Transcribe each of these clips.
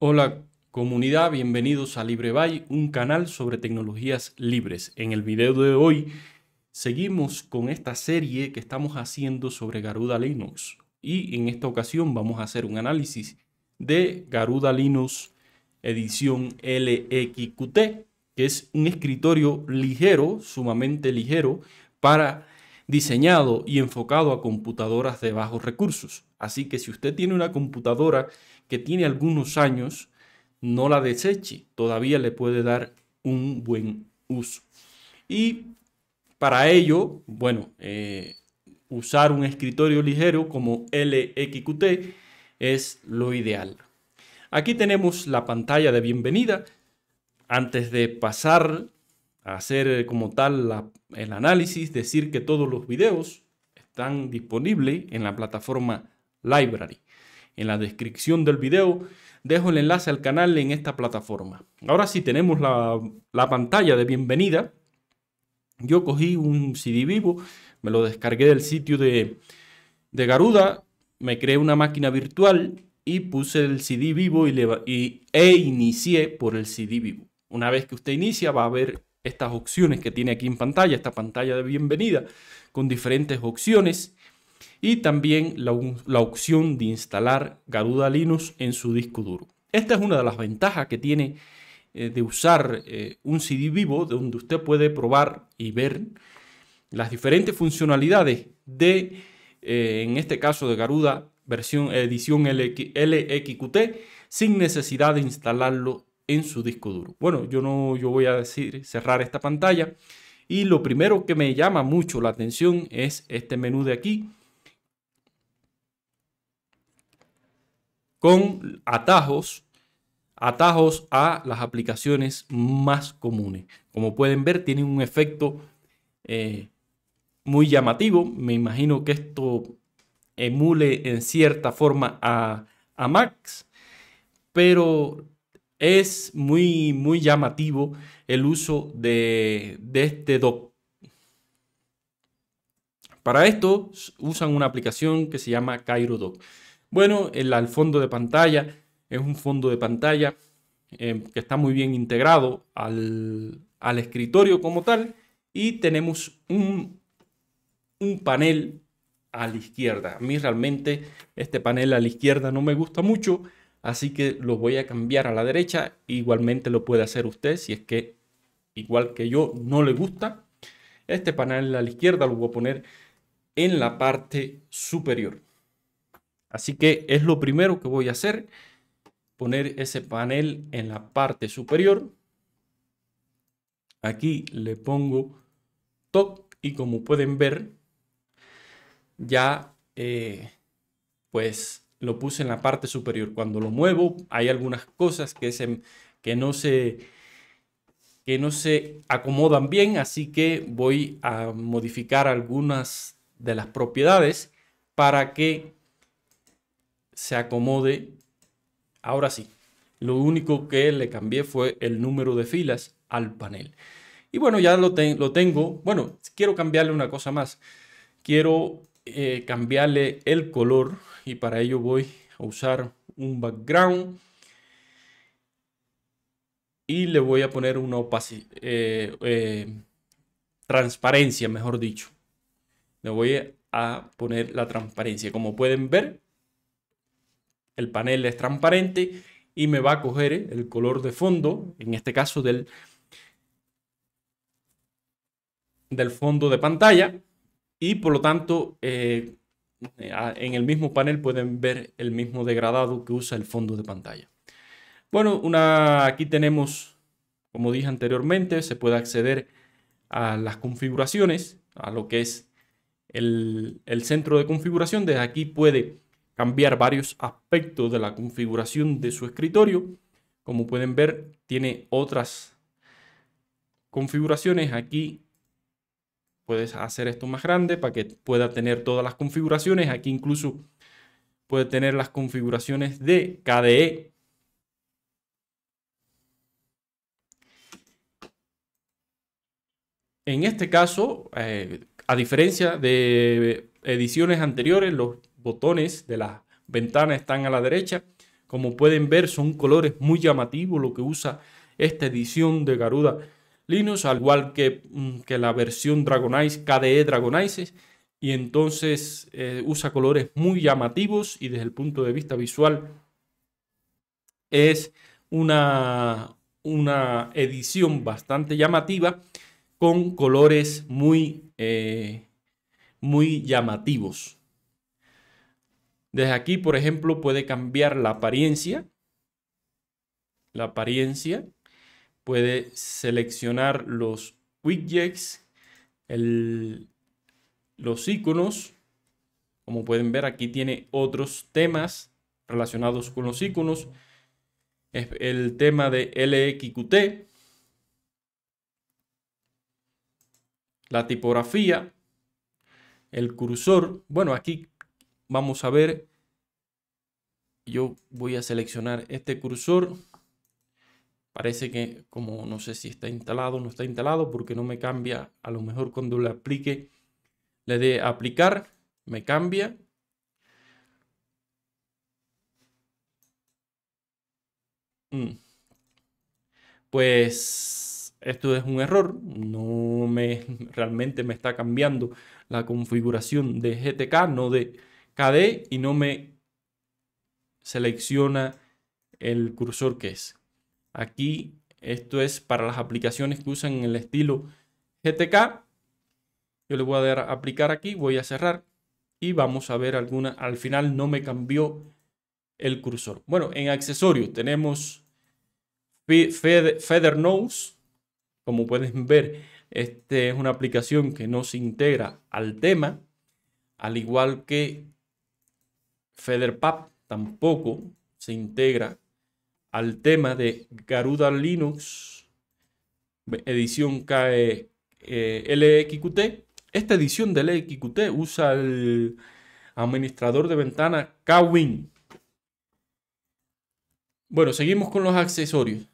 Hola comunidad, bienvenidos a LibreBay, un canal sobre tecnologías libres. En el video de hoy seguimos con esta serie que estamos haciendo sobre Garuda Linux y en esta ocasión vamos a hacer un análisis de Garuda Linux edición LXQT, que es un escritorio ligero, sumamente ligero, para diseñado y enfocado a computadoras de bajos recursos. Así que si usted tiene una computadora que tiene algunos años, no la deseche, todavía le puede dar un buen uso. Y para ello, bueno, eh, usar un escritorio ligero como LXQT es lo ideal. Aquí tenemos la pantalla de bienvenida. Antes de pasar a hacer como tal el análisis, decir que todos los videos están disponibles en la plataforma Library. En la descripción del video dejo el enlace al canal en esta plataforma. Ahora sí tenemos la, pantalla de bienvenida. Yo cogí un CD vivo, me lo descargué del sitio de, Garuda, me creé una máquina virtual y puse el CD vivo e inicié por el CD vivo. Una vez que usted inicia va a ver estas opciones que tiene aquí en pantalla, esta pantalla de bienvenida con diferentes opciones y también la, opción de instalar Garuda Linux en su disco duro. Esta es una de las ventajas que tiene eh, de usar eh, un CD vivo donde usted puede probar y ver las diferentes funcionalidades de, eh, en este caso de Garuda, versión edición LXQT, sin necesidad de instalarlo en su disco duro. Bueno, yo no yo voy a decir cerrar esta pantalla y lo primero que me llama mucho la atención es este menú de aquí con atajos, atajos a las aplicaciones más comunes. Como pueden ver, tiene un efecto eh, muy llamativo. Me imagino que esto emule en cierta forma a, Max, pero es muy, muy llamativo el uso de, de este doc. Para esto usan una aplicación que se llama Cairo Doc. Bueno, el, al fondo de pantalla es un fondo de pantalla eh, que está muy bien integrado al, escritorio como tal y tenemos un, un panel a la izquierda. A mí realmente este panel a la izquierda no me gusta mucho, así que lo voy a cambiar a la derecha. Igualmente lo puede hacer usted si es que, igual que yo, no le gusta. Este panel a la izquierda lo voy a poner en la parte superior. Así que es lo primero que voy a hacer, poner ese panel en la parte superior. Aquí le pongo top y como pueden ver, ya eh, pues lo puse en la parte superior. Cuando lo muevo hay algunas cosas que, que, no, se, que no se acomodan bien, así que voy a modificar algunas de las propiedades para que se acomode, ahora sí, lo único que le cambié fue el número de filas al panel. Y bueno, ya lo, tengo lo tengo. Bueno, quiero cambiarle una cosa más. Quiero eh, cambiarle el color y para ello voy a usar un background y le voy a poner una opacidad, eh, eh, transparencia, mejor dicho. Le voy a poner la transparencia. Como pueden ver, el panel es transparente y me va a coger el color de fondo, en este caso del, del fondo de pantalla y por lo tanto eh, en el mismo panel pueden ver el mismo degradado que usa el fondo de pantalla. Bueno, una, aquí tenemos, como dije anteriormente, se puede acceder a las configuraciones, a lo que es el, el centro de configuración. Desde aquí puede cambiar varios aspectos de la configuración de su escritorio. Como pueden ver, tiene otras configuraciones. Aquí puedes hacer esto más grande para que pueda tener todas las configuraciones. Aquí incluso puede tener las configuraciones de KDE. En este caso, eh, a diferencia de ediciones anteriores, los botones de la ventanas están a la derecha. Como pueden ver, son colores muy llamativos lo que usa esta edición de Garuda Linux, al igual que, mm, la versión Dragonize, KDE Dragonize. Y entonces eh, usa colores muy llamativos y desde el punto de vista visual es una, una edición bastante llamativa con colores muy, eh, muy llamativos. Desde aquí, por ejemplo, puede cambiar la apariencia. La apariencia. Puede seleccionar los widgets, los iconos. Como pueden ver, aquí tiene otros temas relacionados con los iconos. El tema de LXQT. La tipografía. El cursor. Bueno, aquí Vamos a ver. Yo voy a seleccionar este cursor. Parece que como no sé si está instalado o no está instalado porque no me cambia. A lo mejor cuando le aplique, le dé aplicar, me cambia. Mm. Pues esto es un error, no me realmente me está cambiando la configuración de GTK, no de KD y no me selecciona el cursor que es. Aquí esto es para las aplicaciones que usan el estilo GTK. Yo le voy a dar a aplicar aquí, voy a cerrar y vamos a ver alguna. Al final no me cambió el cursor. Bueno, en accesorios tenemos Feather Nose. Como pueden ver, esta es una aplicación que no se integra al tema, al igual que FederPub tampoco se integra al tema de Garuda Linux edición KE, eh, LXQT. E Esta edición de LXQT e usa el administrador de ventana KWin. Bueno, seguimos con los accesorios.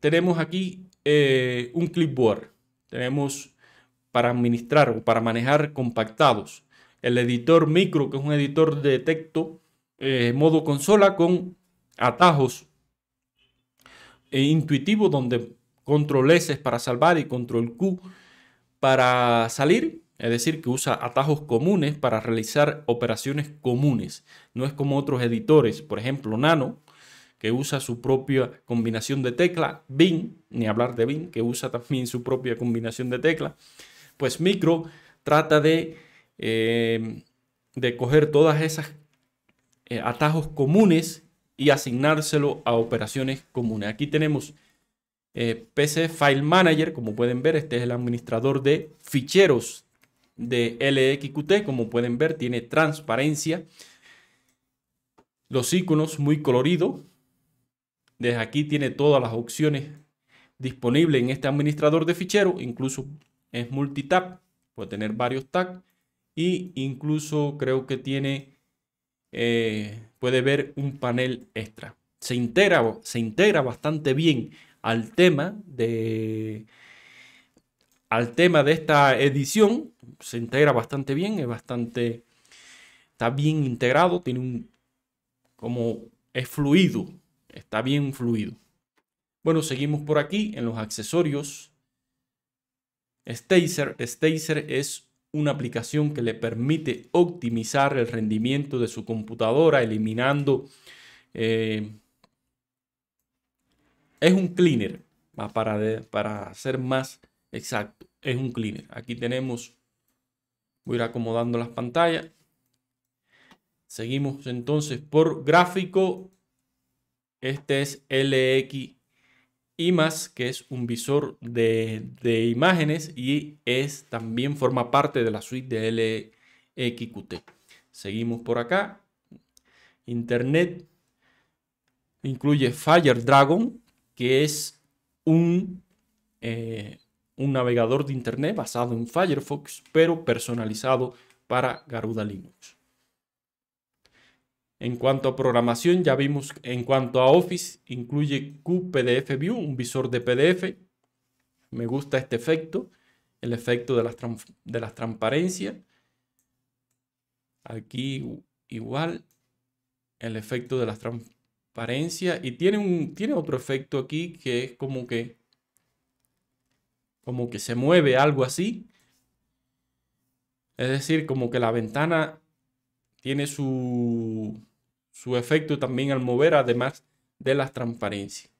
tenemos aquí eh, un clipboard. Tenemos para administrar o para manejar compactados el editor micro, que es un editor de texto, eh, modo consola con atajos e intuitivos donde control S es para salvar y control Q para salir. Es decir, que usa atajos comunes para realizar operaciones comunes. No es como otros editores, por ejemplo, Nano, que usa su propia combinación de tecla, Bing, ni hablar de Vim que usa también su propia combinación de tecla. Pues Micro trata de eh, de coger todas esas eh, atajos comunes y asignárselo a operaciones comunes. Aquí tenemos eh, PC File Manager, como pueden ver, este es el administrador de ficheros de LXQT, como pueden ver, tiene transparencia, los iconos muy coloridos desde aquí tiene todas las opciones disponibles en este administrador de ficheros, incluso es multitap, puede tener varios tags, y incluso creo que tiene, eh, puede ver un panel extra. Se integra, se integra bastante bien al tema de al tema de esta edición se integra bastante bien es bastante está bien integrado tiene un como es fluido está bien fluido bueno seguimos por aquí en los accesorios Stacer Stacer es una aplicación que le permite optimizar el rendimiento de su computadora, eliminando... Eh, es un cleaner, para, para ser más exacto, es un cleaner. Aquí tenemos, voy a ir acomodando las pantallas. Seguimos entonces por gráfico. Este es LX IMAS, que es un visor de, imágenes y es también forma parte de la suite de LXQT. Seguimos por acá. Internet incluye Fire Dragon, que es un, eh, un navegador de Internet basado en Firefox, pero personalizado para Garuda Linux. En cuanto a programación, ya vimos, en cuanto a Office, incluye QPDF View, un visor de PDF. Me gusta este efecto, el efecto de las, de las transparencias. Aquí igual, el efecto de las transparencias. Y tiene, un, tiene otro efecto aquí que es como que, como que se mueve algo así. Es decir, como que la ventana tiene su, su efecto también al mover, además de las transparencias.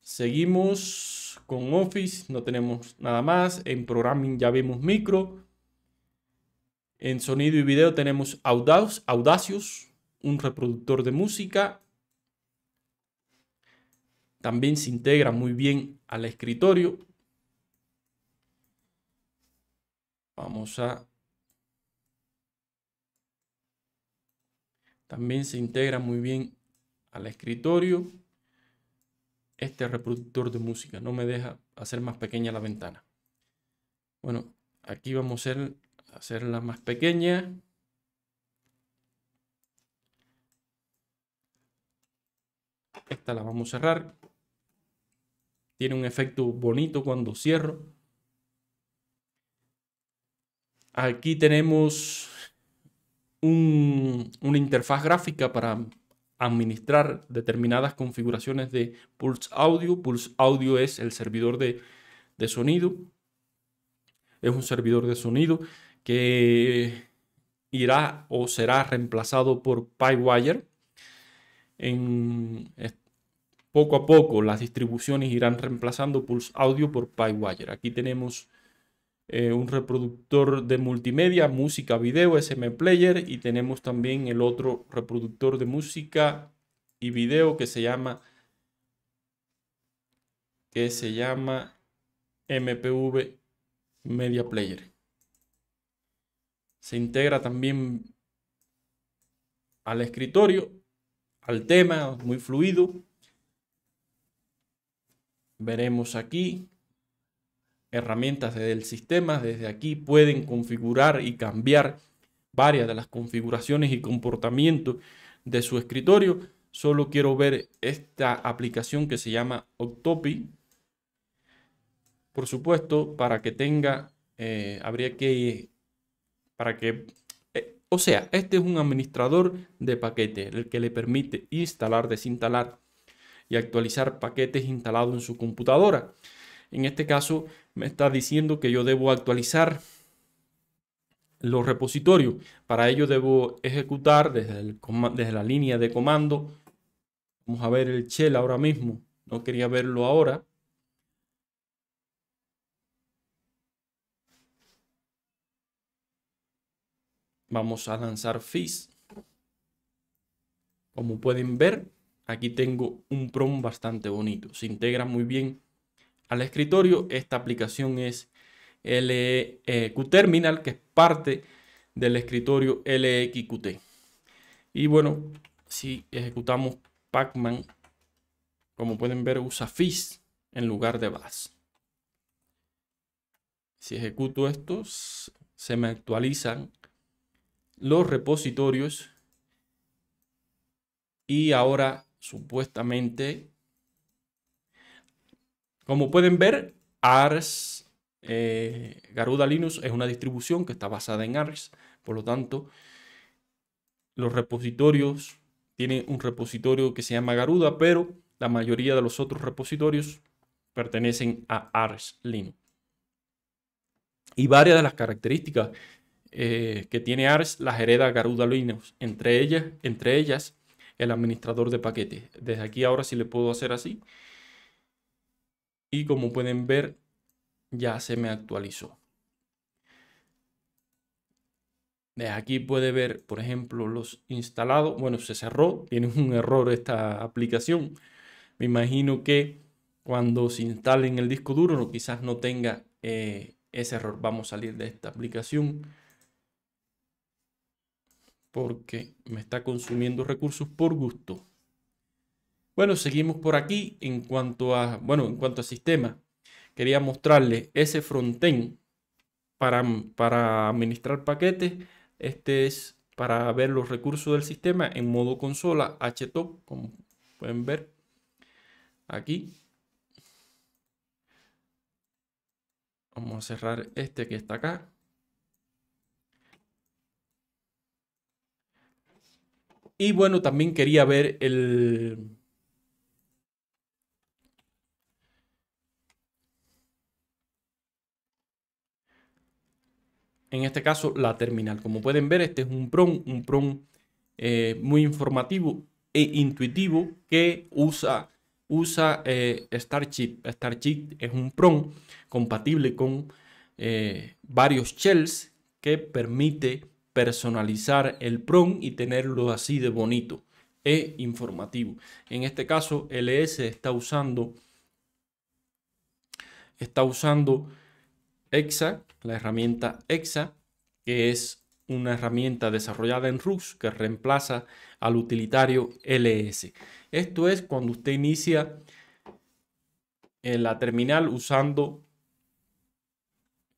Seguimos con Office, no tenemos nada más. En Programming ya vimos Micro. En sonido y video tenemos Audacious, un reproductor de música. También se integra muy bien al escritorio. Vamos a También se integra muy bien al escritorio este reproductor de música. No me deja hacer más pequeña la ventana. Bueno, aquí vamos a hacer, hacerla más pequeña. Esta la vamos a cerrar. Tiene un efecto bonito cuando cierro. Aquí tenemos una interfaz gráfica para administrar determinadas configuraciones de Pulse Audio. Pulse Audio es el servidor de, sonido. Es un servidor de sonido que irá o será reemplazado por PyWire. En, poco a poco las distribuciones irán reemplazando Pulse Audio por PyWire. Aquí tenemos eh, un reproductor de multimedia, música, video, SM Player y tenemos también el otro reproductor de música y video que se llama que se llama MPV Media Player. Se integra también al escritorio, al tema, muy fluido. Veremos aquí herramientas del sistema. Desde aquí pueden configurar y cambiar varias de las configuraciones y comportamientos de su escritorio. Solo quiero ver esta aplicación que se llama Octopi. Por supuesto, para que tenga, eh, habría que, para que, eh, o sea, este es un administrador de paquete, el que le permite instalar, desinstalar y actualizar paquetes instalados en su computadora. En este caso me está diciendo que yo debo actualizar los repositorios. Para ello debo ejecutar desde, la línea de comando. Vamos a ver el shell ahora mismo. No quería verlo ahora. Vamos a lanzar fizz. Como pueden ver, aquí tengo un prom bastante bonito. Se integra muy bien al escritorio. Esta aplicación es LQTerminal e Terminal, que es parte del escritorio LXQT. E y bueno, si ejecutamos Pacman, como pueden ver, usa FIS en lugar de Bash. Si ejecuto estos, se me actualizan los repositorios y ahora supuestamente como pueden ver, ARS, eh, Garuda Linux es una distribución que está basada en ARS, por lo tanto, los repositorios, tienen un repositorio que se llama Garuda, pero la mayoría de los otros repositorios pertenecen a ARS Linux. Y varias de las características eh, que tiene ARS las hereda Garuda Linux, entre ellas, entre ellas el administrador de paquetes. Desde aquí ahora sí le puedo hacer así y como pueden ver ya se me actualizó. De aquí puede ver, por ejemplo, los instalados. Bueno, se cerró, tiene un error esta aplicación. Me imagino que cuando se instale en el disco duro quizás no tenga eh, ese error. Vamos a salir de esta aplicación porque me está consumiendo recursos por gusto. Bueno, seguimos por aquí en cuanto a, bueno, en cuanto a sistema. Quería mostrarles ese frontend para, para administrar paquetes. Este es para ver los recursos del sistema en modo consola HTOP, como pueden ver aquí. Vamos a cerrar este que está acá. Y bueno, también quería ver el, en este caso la terminal. Como pueden ver, este es un PROM, un PROM eh, muy informativo e intuitivo que usa, usa eh, Starship. Starship es un PROM compatible con eh, varios shells que permite personalizar el PROM y tenerlo así de bonito e informativo. En este caso, LS está usando está usando EXA, la herramienta EXA, que es una herramienta desarrollada en Rust que reemplaza al utilitario ls. Esto es cuando usted inicia en eh, la terminal usando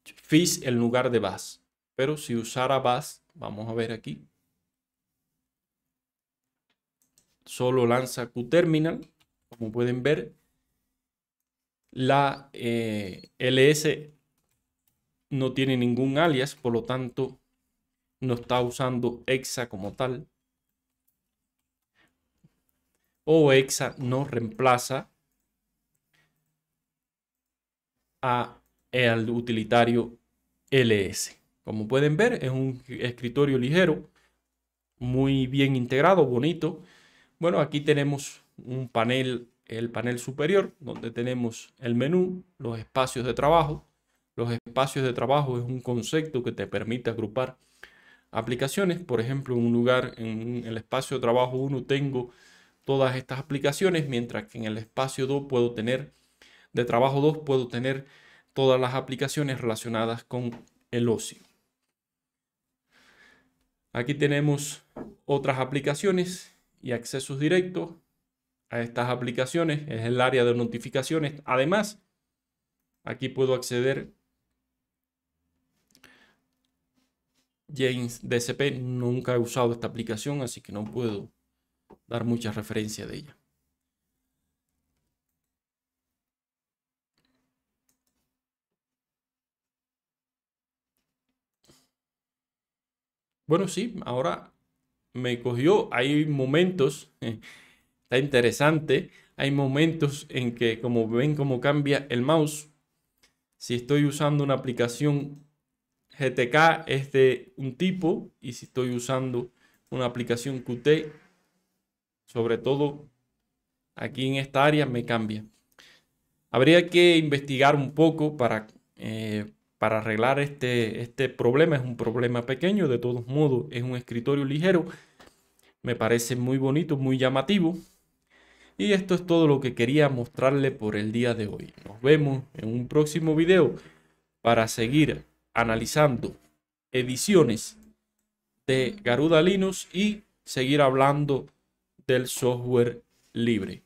fish en lugar de bash. Pero si usara bash, vamos a ver aquí, solo lanza qterminal, como pueden ver, la eh, ls no tiene ningún alias, por lo tanto no está usando exa como tal. O exa no reemplaza a el utilitario ls. Como pueden ver, es un escritorio ligero, muy bien integrado, bonito. Bueno, aquí tenemos un panel, el panel superior, donde tenemos el menú, los espacios de trabajo, los espacios de trabajo es un concepto que te permite agrupar aplicaciones. Por ejemplo, en un lugar, en el espacio de trabajo 1 tengo todas estas aplicaciones, mientras que en el espacio 2 puedo tener, de trabajo 2 puedo tener todas las aplicaciones relacionadas con el ocio. Aquí tenemos otras aplicaciones y accesos directos a estas aplicaciones. Es el área de notificaciones. Además, aquí puedo acceder James DSP, nunca he usado esta aplicación, así que no puedo dar mucha referencia de ella. Bueno, sí, ahora me cogió. Hay momentos, está interesante, hay momentos en que como ven cómo cambia el mouse, si estoy usando una aplicación GTK es de un tipo y si estoy usando una aplicación Qt, sobre todo aquí en esta área, me cambia. Habría que investigar un poco para, eh, para arreglar este, este problema. Es un problema pequeño, de todos modos, es un escritorio ligero. Me parece muy bonito, muy llamativo. Y esto es todo lo que quería mostrarle por el día de hoy. Nos vemos en un próximo video para seguir analizando ediciones de Garuda Linux y seguir hablando del software libre.